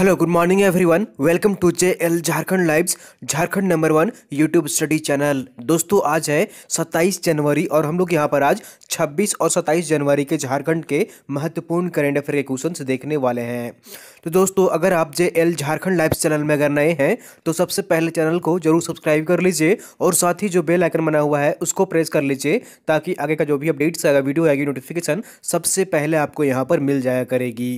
hello good morning everyone welcome to J L Jharkhand lives Jharkhand number one YouTube study channel दोस्तों आज है 27 जनवरी और हम लोग यहाँ पर आज 26 और 27 जनवरी के झारखंड के महत्वपूर्ण करेंट अफेयर के क्वेश्चन देखने वाले हैं तो दोस्तों अगर आप J L Jharkhand live channel में अगर नए हैं तो सबसे पहले चैनल को जरूर सब्सक्राइब कर लीजिए और साथ ही जो बेल आइकन बना हुआ है उसको प्रेस कर लीजिए ताकि आगे का जो भी अपडेट्स आएगा वीडियो आएगी नोटिफिकेशन सबसे पहले आपको यहाँ पर मिल जाया करेगी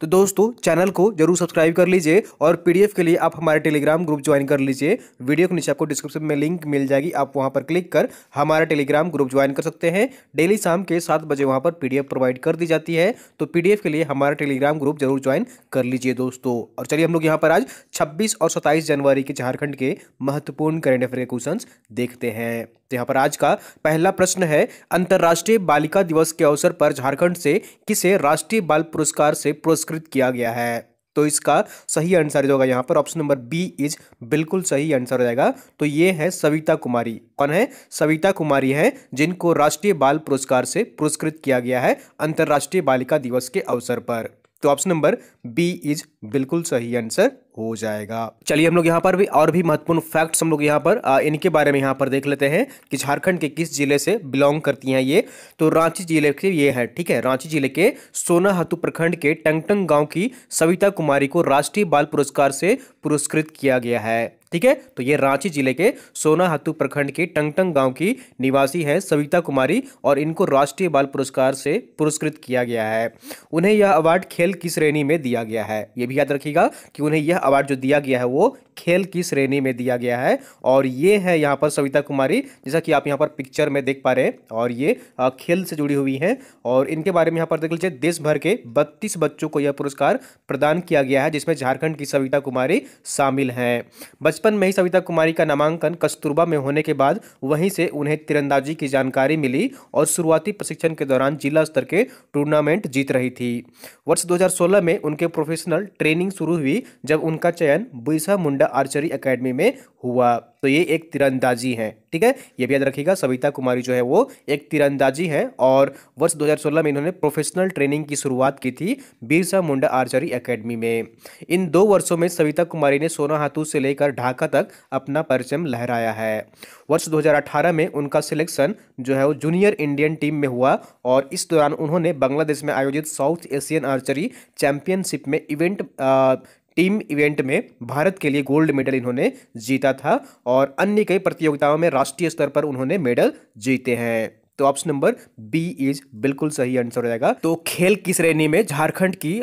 तो दोस्तों चैनल को जरूर सब्सक्राइब कर लीजिए और पी के लिए आप हमारे टेलीग्राम ग्रुप ज्वाइन कर लीजिए वीडियो के नीचे आपको डिस्क्रिप्शन में लिंक मिल जाएगी आप वहाँ पर क्लिक कर हमारा टेलीग्राम ग्रुप ज्वाइन कर सकते हैं डेली शाम के सात बजे वहाँ पर पी प्रोवाइड कर दी जाती है तो पी के लिए हमारा टेलीग्राम ग्रुप जरूर ज्वाइन कर लीजिए दोस्तों और चलिए हम लोग यहाँ पर आज 26 और 27 जनवरी के झारखंड के महत्वपूर्ण करेंट अफेयर के क्वेश्चन देखते हैं तो यहाँ पर आज का पहला प्रश्न है अंतर्राष्ट्रीय बालिका दिवस के अवसर पर झारखंड से किसे राष्ट्रीय बाल पुरस्कार से पुरस्कृत किया गया है तो इसका सही आंसर जो होगा यहाँ पर ऑप्शन नंबर बी इज बिल्कुल सही आंसर हो जाएगा तो ये है सविता कुमारी कौन है सविता कुमारी है जिनको राष्ट्रीय बाल पुरस्कार से पुरस्कृत किया गया है अंतर्राष्ट्रीय बालिका दिवस के अवसर पर तो ऑप्शन नंबर बी इज बिल्कुल सही आंसर हो जाएगा चलिए हम लोग यहाँ पर भी और भी महत्वपूर्ण फैक्ट्स हम लोग यहाँ पर इनके बारे में यहाँ पर देख लेते हैं कि झारखंड के किस जिले से बिलोंग करती हैं ये तो रांची जिले के ये है ठीक है रांची जिले के सोनाहतु प्रखंड के टंगटंग गांव की सविता कुमारी को राष्ट्रीय बाल पुरस्कार से पुरस्कृत किया गया है ठीक है तो ये रांची जिले के सोनाहतु प्रखंड के टंगटंग गांव की निवासी हैं सविता कुमारी और इनको राष्ट्रीय बाल पुरस्कार से पुरस्कृत किया गया है उन्हें यह अवार्ड खेल की श्रेणी में दिया गया है ये भी याद रखिएगा कि उन्हें यह अवार्ड जो दिया गया है वो खेल की श्रेणी में दिया गया है और ये है यहाँ पर सविता कुमारी जैसा कि आप यहाँ पर पिक्चर में देख पा रहे हैं और ये खेल से जुड़ी हुई हैं और इनके बारे में यहाँ पर देख लीजिए देश भर के बत्तीस बच्चों को यह पुरस्कार प्रदान किया गया है जिसमें झारखंड की सविता कुमारी शामिल हैं बचपन में ही सविता कुमारी का नामांकन कस्तूरबा में होने के बाद वहीं से उन्हें तिरंदाजी की जानकारी मिली और शुरुआती प्रशिक्षण के दौरान जिला स्तर के टूर्नामेंट जीत रही थी वर्ष दो में उनके प्रोफेशनल ट्रेनिंग शुरू हुई जब उन उनका चयन बिरसा मुंडा आर्चरी एकेडमी में हुआ तो ये एक तीरंदाजी हैं ठीक है ये भी याद रखिएगा सविता कुमारी जो है वो एक तीरंदाजी हैं और वर्ष 2016 में इन्होंने प्रोफेशनल ट्रेनिंग की शुरुआत की थी बिरसा मुंडा आर्चरी एकेडमी में इन दो वर्षों में सविता कुमारी ने सोना सोनाहातू से लेकर ढाका तक अपना परचम लहराया है वर्ष दो में उनका सिलेक्शन जो है वो जूनियर इंडियन टीम में हुआ और इस दौरान उन्होंने बांग्लादेश में आयोजित साउथ एशियन आर्चरी चैंपियनशिप में इवेंट टीम इवेंट में भारत के लिए गोल्ड मेडल इन्होंने जीता था और अन्य कई प्रतियोगिताओं में राष्ट्रीय स्तर पर उन्होंने मेडल जीते हैं तो ऑप्शन नंबर बी इज बिल्कुल सही आंसर हो जाएगा तो खेल की श्रेणी में झारखंड की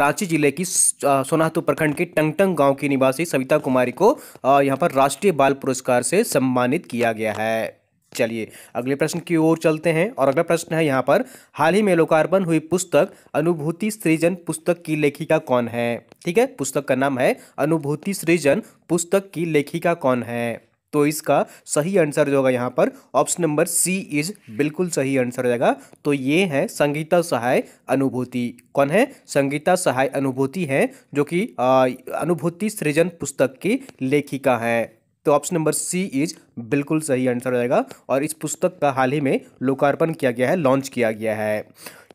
रांची जिले की सोनातू प्रखंड के टंगटंग गांव की निवासी सविता कुमारी को यहां पर राष्ट्रीय बाल पुरस्कार से सम्मानित किया गया है चलिए अगले प्रश्न की ओर चलते हैं और अगला प्रश्न है यहाँ पर हाल ही में लोकार्पण हुई पुस्तक अनुभूति सृजन पुस्तक की लेखिका कौन है ठीक है पुस्तक का नाम है अनुभूति सृजन पुस्तक की लेखिका कौन है तो इसका सही आंसर जो होगा यहाँ पर ऑप्शन नंबर सी इज बिल्कुल सही आंसर हो जाएगा तो ये है संगीता सहाय अनुभूति कौन है संगीता सहाय अनुभूति है जो कि अनुभूति सृजन पुस्तक की लेखिका है तो ऑप्शन नंबर सी इज बिल्कुल सही आंसर हो जाएगा और इस पुस्तक का हाल ही में लोकार्पण किया गया है लॉन्च किया गया है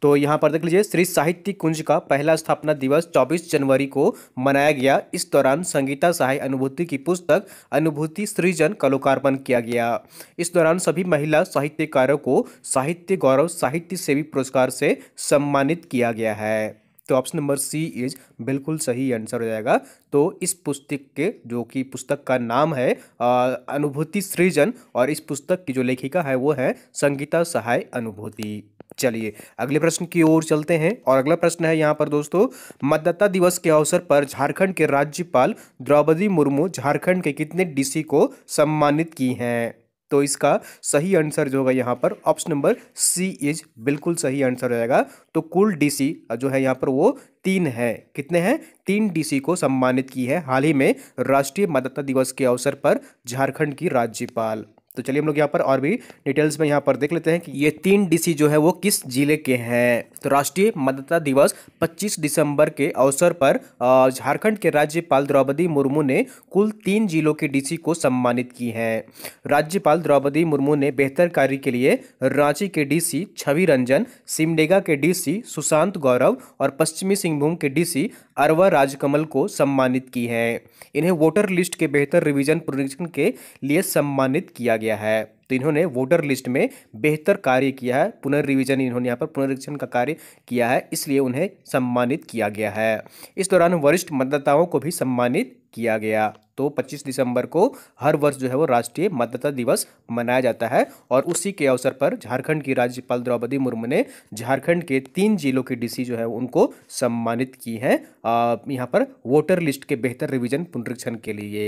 तो यहाँ पर देख लीजिए श्री साहित्य कुंज का पहला स्थापना दिवस 24 जनवरी को मनाया गया इस दौरान संगीता सहाय अनुभूति की पुस्तक अनुभूति सृजन का लोकार्पण किया गया इस दौरान सभी महिला साहित्यकारों को साहित्य गौरव साहित्य सेवी पुरस्कार से सम्मानित किया गया है तो ऑप्शन नंबर सी इज बिल्कुल सही आंसर हो जाएगा तो इस पुस्तक के जो कि पुस्तक का नाम है अनुभूति सृजन और इस पुस्तक की जो लेखिका है वो है संगीता सहाय अनुभूति चलिए अगले प्रश्न की ओर चलते हैं और अगला प्रश्न है यहाँ पर दोस्तों मतदाता दिवस के अवसर पर झारखंड के राज्यपाल द्रौपदी मुर्मू झारखंड के कितने डीसी को सम्मानित की हैं तो इसका सही आंसर जो होगा यहाँ पर ऑप्शन नंबर सी इज बिल्कुल सही आंसर हो जाएगा तो कुल डीसी जो है यहाँ पर वो तीन है कितने हैं तीन डीसी को सम्मानित की है हाल ही में राष्ट्रीय मतदाता दिवस के अवसर पर झारखंड की राज्यपाल तो चलिए हम लोग यहाँ पर और भी डिटेल्स में यहाँ पर देख लेते हैं कि ये तीन डीसी जो है वो किस जिले के हैं तो राष्ट्रीय मतदाता दिवस 25 दिसंबर के अवसर पर झारखंड के राज्यपाल द्रौपदी मुर्मू ने कुल तीन जिलों के डीसी को सम्मानित की है राज्यपाल द्रौपदी मुर्मू ने बेहतर कार्य के लिए रांची के डीसी छवि रंजन सिमडेगा के डीसी सुशांत गौरव और पश्चिमी सिंहभूम के डीसी अरवा राजकमल को सम्मानित की है इन्हें वोटर लिस्ट के बेहतर रिविजन प्रोडिक्शन के लिए सम्मानित किया गया गया है तो इन्होंने वोटर लिस्ट में बेहतर कार्य किया है पुनर्रिवीजन इन्होंने यहाँ पर पुनरीक्षण का कार्य किया है इसलिए उन्हें सम्मानित किया गया है इस दौरान वरिष्ठ मतदाताओं को भी सम्मानित किया गया तो 25 दिसंबर को हर वर्ष जो है वो राष्ट्रीय मतदाता दिवस मनाया जाता है और उसी के अवसर पर झारखंड की राज्यपाल द्रौपदी मुर्मू ने झारखंड के तीन जिलों के डीसी जो है उनको सम्मानित की हैं यहाँ पर वोटर लिस्ट के बेहतर रिवीजन पुनरीक्षण के लिए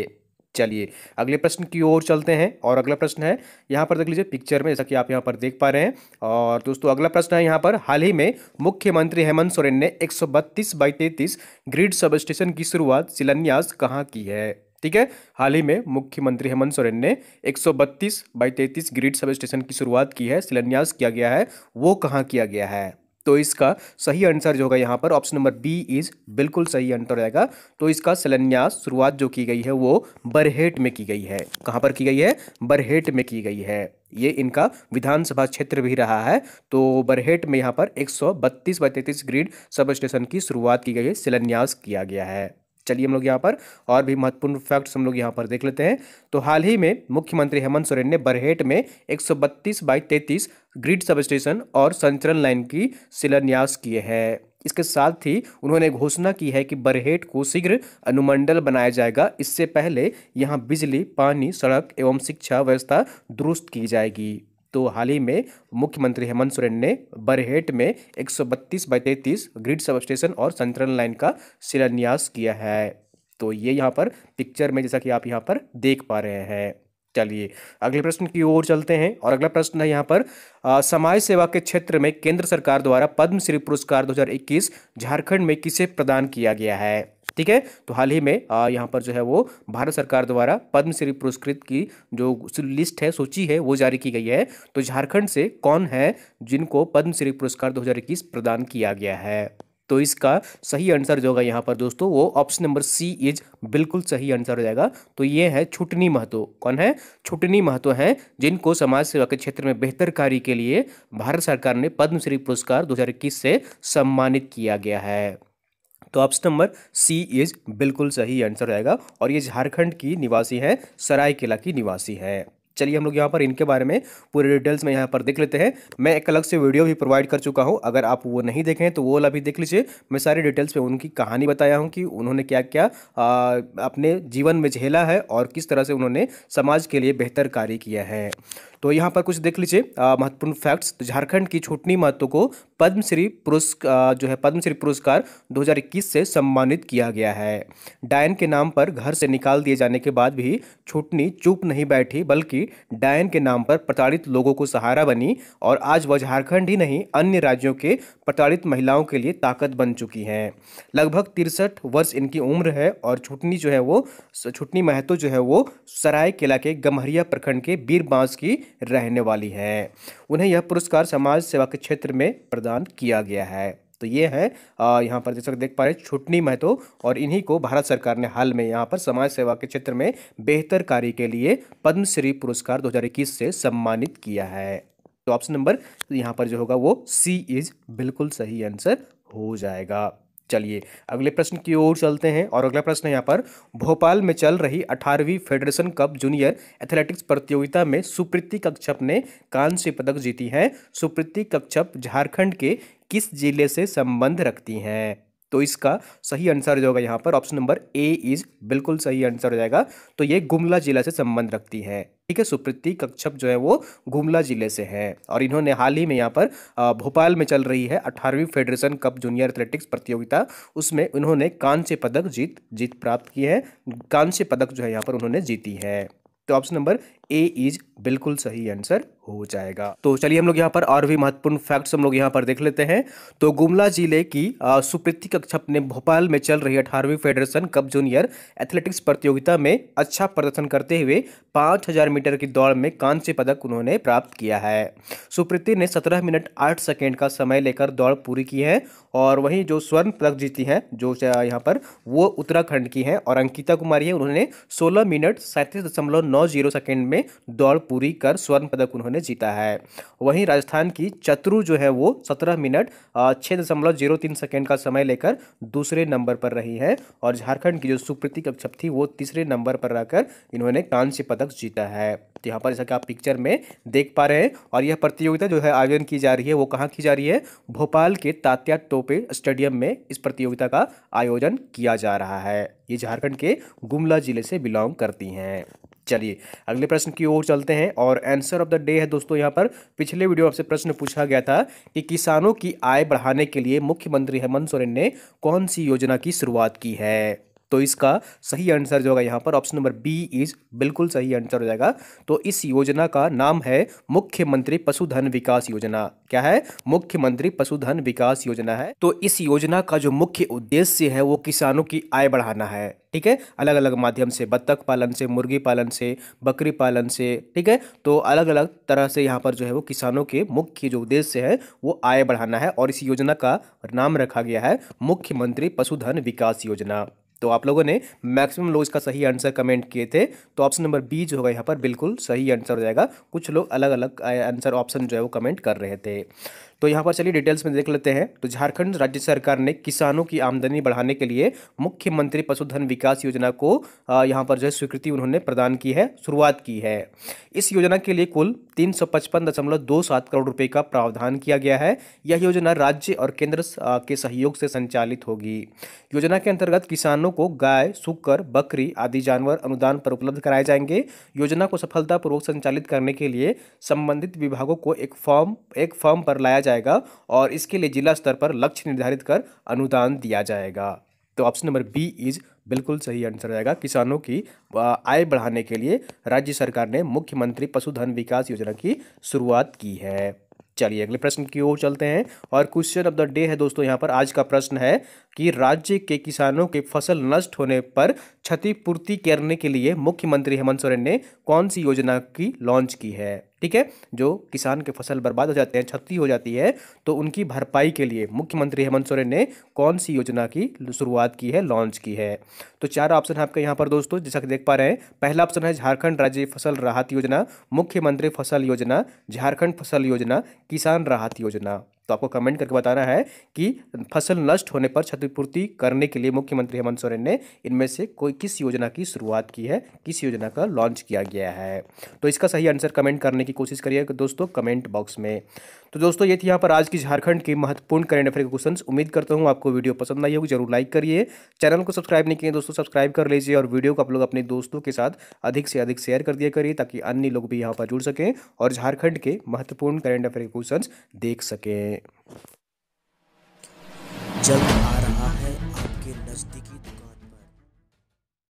चलिए अगले प्रश्न की ओर चलते हैं और अगला प्रश्न है यहाँ पर देख लीजिए पिक्चर में जैसा कि आप यहाँ पर देख पा रहे हैं और दोस्तों अगला प्रश्न है यहाँ पर हाल ही में मुख्यमंत्री हेमंत सोरेन ने एक सौ बत्तीस बाई तैतीस ग्रिड सब स्टेशन की शुरुआत शिलान्यास कहाँ की है ठीक है हाल ही में मुख्यमंत्री हेमंत सोरेन ने 132 बाई तैतीस ग्रिड सब स्टेशन की शुरुआत की है शिलान्यास किया गया है वो कहाँ किया गया है तो इसका सही आंसर जो होगा यहाँ पर ऑप्शन नंबर बी इज बिल्कुल सही आंसर रहेगा तो इसका शिलान्यास शुरुआत जो की गई है वो बरहेट में की गई है कहाँ पर की गई है बरहेट में की गई है ये इनका विधानसभा क्षेत्र भी रहा है तो बरहेट में यहाँ पर एक सौ बत्तीस ग्रिड सब स्टेशन की शुरुआत की गई है शिलान्यास किया गया है चलिए हम लोग यहाँ पर और भी महत्वपूर्ण फैक्ट्स हम लोग यहाँ पर देख लेते हैं तो हाल ही में मुख्यमंत्री हेमंत सोरेन ने बरहेट में एक सौ बत्तीस बाई तैंतीस ग्रिड सब स्टेशन और संचरण लाइन की शिलान्यास किए हैं इसके साथ ही उन्होंने घोषणा की है कि बरहेट को शीघ्र अनुमंडल बनाया जाएगा इससे पहले यहाँ बिजली पानी सड़क एवं शिक्षा व्यवस्था दुरुस्त की जाएगी तो हाल ही में मुख्यमंत्री हेमंत सोरेन ने बरहेट में 132 बाई तैतीस ग्रिड सब स्टेशन और संतरण लाइन का शिलान्यास किया है तो ये यहाँ पर पिक्चर में जैसा कि आप यहाँ पर देख पा रहे हैं चलिए अगले प्रश्न की ओर चलते हैं और अगला प्रश्न है यहाँ पर समाज सेवा के क्षेत्र में केंद्र सरकार द्वारा पद्मश्री पुरस्कार 2021 झारखंड में किसे प्रदान किया गया है ठीक है तो हाल ही में यहाँ पर जो है वो भारत सरकार द्वारा पद्मश्री पुरस्कृत की जो लिस्ट है सूची है वो जारी की गई है तो झारखंड से कौन है जिनको पद्मश्री पुरस्कार दो प्रदान किया गया है तो इसका सही आंसर जो होगा यहाँ पर दोस्तों वो ऑप्शन नंबर सी इज बिल्कुल सही आंसर हो जाएगा तो ये है छुटनी महतो कौन है छुटनी महतो हैं जिनको समाज सेवा के क्षेत्र में बेहतर कार्य के लिए भारत सरकार ने पद्मश्री पुरस्कार 2021 से सम्मानित किया गया है तो ऑप्शन नंबर सी इज बिल्कुल सही आंसर रहेगा और ये झारखंड की निवासी हैं सरायकेला की निवासी हैं चलिए हम लोग यहाँ पर इनके बारे में पूरे डिटेल्स में यहाँ पर देख लेते हैं मैं एक अलग से वीडियो भी प्रोवाइड कर चुका हूँ अगर आप वो नहीं देखें तो वो वाला भी देख लीजिए मैं सारी डिटेल्स में उनकी कहानी बताया हूँ कि उन्होंने क्या क्या आ, अपने जीवन में झेला है और किस तरह से उन्होंने समाज के लिए बेहतर कार्य किया है तो यहाँ पर कुछ देख लीजिए महत्वपूर्ण फैक्ट्स तो झारखंड की छुटनी महत्व को पद्मश्री पुरस्कार जो है पद्मश्री पुरस्कार 2021 से सम्मानित किया गया है डायन के नाम पर घर से निकाल दिए जाने के बाद भी छुटनी चुप नहीं बैठी बल्कि डायन के नाम पर प्रताड़ित लोगों को सहारा बनी और आज वह झारखंड ही नहीं अन्य राज्यों के प्रताड़ित महिलाओं के लिए ताकत बन चुकी हैं लगभग तिरसठ वर्ष इनकी उम्र है और छुटनी जो है वो छुटनी महतो जो है वो सराय किला के गमहरिया प्रखंड के बीर बांस की रहने वाली है उन्हें यह पुरस्कार समाज सेवा के क्षेत्र में प्रदान किया गया है तो ये है यहाँ पर जैसा देख पा रहे छुटनी महतो और इन्हीं को भारत सरकार ने हाल में यहाँ पर समाज सेवा के क्षेत्र में बेहतर कार्य के लिए पद्मश्री पुरस्कार दो से सम्मानित किया है तो ऑप्शन नंबर यहाँ पर जो होगा वो सी इज बिल्कुल सही आंसर हो जाएगा चलिए अगले प्रश्न की ओर चलते हैं और अगला प्रश्न यहाँ पर भोपाल में चल रही अठारहवीं फेडरेशन कप जूनियर एथलेटिक्स प्रतियोगिता में सुप्रीति कक्षप ने कांस्य पदक जीती है सुप्रीति कक्षप झारखंड के किस जिले से संबंध रखती हैं तो इसका सही आंसर जो होगा यहाँ पर ऑप्शन नंबर ए इज बिल्कुल सही आंसर हो जाएगा तो ये गुमला जिला से संबंध रखती है ठीक है सुप्रीति कक्षप जो है वो गुमला जिले से है और इन्होंने हाल ही में यहाँ पर भोपाल में चल रही है अठारहवीं फेडरेशन कप जूनियर एथलेटिक्स प्रतियोगिता उसमें उन्होंने कांस्य पदक जीत जीत प्राप्त की है कांस्य पदक जो है यहाँ पर उन्होंने जीती है तो ऑप्शन नंबर ए इज बिल्कुल सही आंसर हो जाएगा तो चलिए हम लोग यहाँ पर और भी महत्वपूर्ण फैक्ट्स हम लोग यहाँ पर देख लेते हैं तो गुमला जिले की सुप्रीति कक्षा ने भोपाल में चल रही अठारहवीं फेडरेशन कप जूनियर एथलेटिक्स प्रतियोगिता में अच्छा प्रदर्शन करते हुए 5000 मीटर की दौड़ में कांस्य पदक उन्होंने प्राप्त किया है सुप्रीति ने सत्रह मिनट आठ सेकेंड का समय लेकर दौड़ पूरी की है और वहीं जो स्वर्ण पदक जीती हैं जो यहाँ पर वो उत्तराखंड की हैं और अंकिता कुमारी है उन्होंने सोलह मिनट सैंतीस सेकेंड में में दौड़ पूरी कर स्वर्ण पदक उन्होंने जीता है वहीं राजस्थान की चतुरु जो है वो सत्रह मिनट छः दशमलव जीरो तीन सेकेंड का समय लेकर दूसरे नंबर पर रही है और झारखंड की जो सुप्रीति कक्षप थी वो तीसरे नंबर पर रहकर इन्होंने कांस्य पदक जीता है तो यहाँ पर जैसा कि आप पिक्चर में देख पा रहे हैं और यह प्रतियोगिता जो है आयोजन की जा रही है वो कहाँ की जा रही है भोपाल के तात्या टोपे स्टेडियम में इस प्रतियोगिता का आयोजन किया जा रहा है ये झारखंड के गुमला जिले से बिलोंग करती हैं चलिए अगले प्रश्न की ओर चलते हैं और आंसर ऑफ द डे है दोस्तों यहाँ पर पिछले वीडियो आपसे प्रश्न पूछा गया था कि किसानों की आय बढ़ाने के लिए मुख्यमंत्री हेमंत सोरेन ने कौन सी योजना की शुरुआत की है तो इसका सही आंसर जो होगा यहाँ पर ऑप्शन नंबर बी इज बिल्कुल सही आंसर हो जाएगा तो इस योजना का नाम है मुख्यमंत्री पशुधन विकास योजना क्या है मुख्यमंत्री पशुधन विकास योजना है तो इस योजना का जो मुख्य उद्देश्य है वो किसानों की आय बढ़ाना है ठीक है अलग अलग माध्यम से बत्तख पालन से मुर्गी पालन से बकरी पालन से ठीक है तो अलग अलग तरह से यहाँ पर जो है वो किसानों के मुख्य जो उद्देश्य है वो आय बढ़ाना है और इस योजना का नाम रखा गया है मुख्यमंत्री पशुधन विकास योजना तो आप लोगों ने मैक्सिमम लोग इसका सही आंसर कमेंट किए थे तो ऑप्शन नंबर बी जो होगा यहाँ पर बिल्कुल सही आंसर हो जाएगा कुछ लोग अलग अलग आंसर ऑप्शन जो है वो कमेंट कर रहे थे तो यहाँ पर चलिए डिटेल्स में देख लेते हैं तो झारखंड राज्य सरकार ने किसानों की आमदनी बढ़ाने के लिए मुख्यमंत्री पशुधन विकास योजना को यहाँ पर जो है स्वीकृति उन्होंने प्रदान की है शुरुआत की है इस योजना के लिए कुल तीन करोड़ रुपये का प्रावधान किया गया है यह योजना राज्य और केंद्र के सहयोग से संचालित होगी योजना के अंतर्गत किसानों को गाय सुकर बकरी आदि जानवर अनुदान पर उपलब्ध कराए जाएंगे योजना को सफलतापूर्वक संचालित करने के लिए संबंधित विभागों को एक फॉर्म एक फॉर्म पर लाया जाएगा और इसके लिए जिला स्तर पर लक्ष्य निर्धारित कर अनुदान दिया जाएगा तो ऑप्शन नंबर बी इज बिल्कुल सही आंसर रहेगा किसानों की आय बढ़ाने के लिए राज्य सरकार ने मुख्यमंत्री पशुधन विकास योजना की शुरुआत की है चलिए अगले प्रश्न की ओर चलते हैं और क्वेश्चन ऑफ द डे है दोस्तों यहाँ पर आज का प्रश्न है कि राज्य के किसानों के फसल नष्ट होने पर क्षतिपूर्ति करने के लिए मुख्यमंत्री हेमंत सोरेन ने कौन सी योजना की लॉन्च की है ठीक है जो किसान के फसल बर्बाद हो जाते हैं क्षति हो जाती है तो उनकी भरपाई के लिए मुख्यमंत्री हेमंत सोरेन ने कौन सी योजना की शुरुआत की है लॉन्च की है तो चार ऑप्शन है आपके यहाँ पर दोस्तों जैसा कि देख पा रहे हैं पहला ऑप्शन है झारखंड राज्य फसल राहत योजना मुख्यमंत्री फसल योजना झारखंड फसल योजना किसान राहत योजना तो आपको कमेंट करके बताना है कि फसल नष्ट होने पर क्षतिपूर्ति करने के लिए मुख्यमंत्री हेमंत सोरेन ने इनमें से कोई किस योजना की शुरुआत की है किस योजना का लॉन्च किया गया है तो इसका सही आंसर कमेंट करने की कोशिश करिए दोस्तों कमेंट बॉक्स में तो दोस्तों ये थी यहाँ पर आज की झारखंड की महत्वपूर्ण करेंट अफेयर क्वेश्चन उम्मीद करता हूँ आपको वीडियो पसंद आई होगी जरूर लाइक करिए चैनल को सब्सक्राइब नहीं किए दोस्तों सब्सक्राइब कर लीजिए और वीडियो को आप लोग अपने दोस्तों के साथ अधिक से अधिक शेयर कर दिया करिए ताकि अन्य लोग भी यहाँ पर जुड़ सकें और झारखंड के महत्वपूर्ण करेंट अफेयर क्वेश्चन देख सकें जल्द आ रहा है